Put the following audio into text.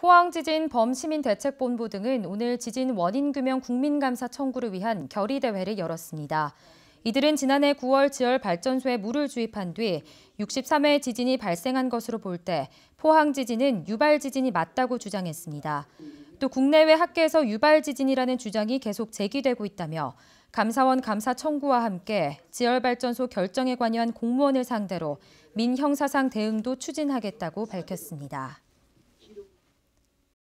포항지진 범시민대책본부 등은 오늘 지진 원인규명 국민감사 청구를 위한 결의대회를 열었습니다. 이들은 지난해 9월 지열 발전소에 물을 주입한 뒤 63회 지진이 발생한 것으로 볼 때 포항 지진은 유발 지진이 맞다고 주장했습니다. 또 국내외 학계에서 유발 지진이라는 주장이 계속 제기되고 있다며 감사원 감사 청구와 함께 지열 발전소 결정에 관여한 공무원을 상대로 민형사상 대응도 추진하겠다고 밝혔습니다.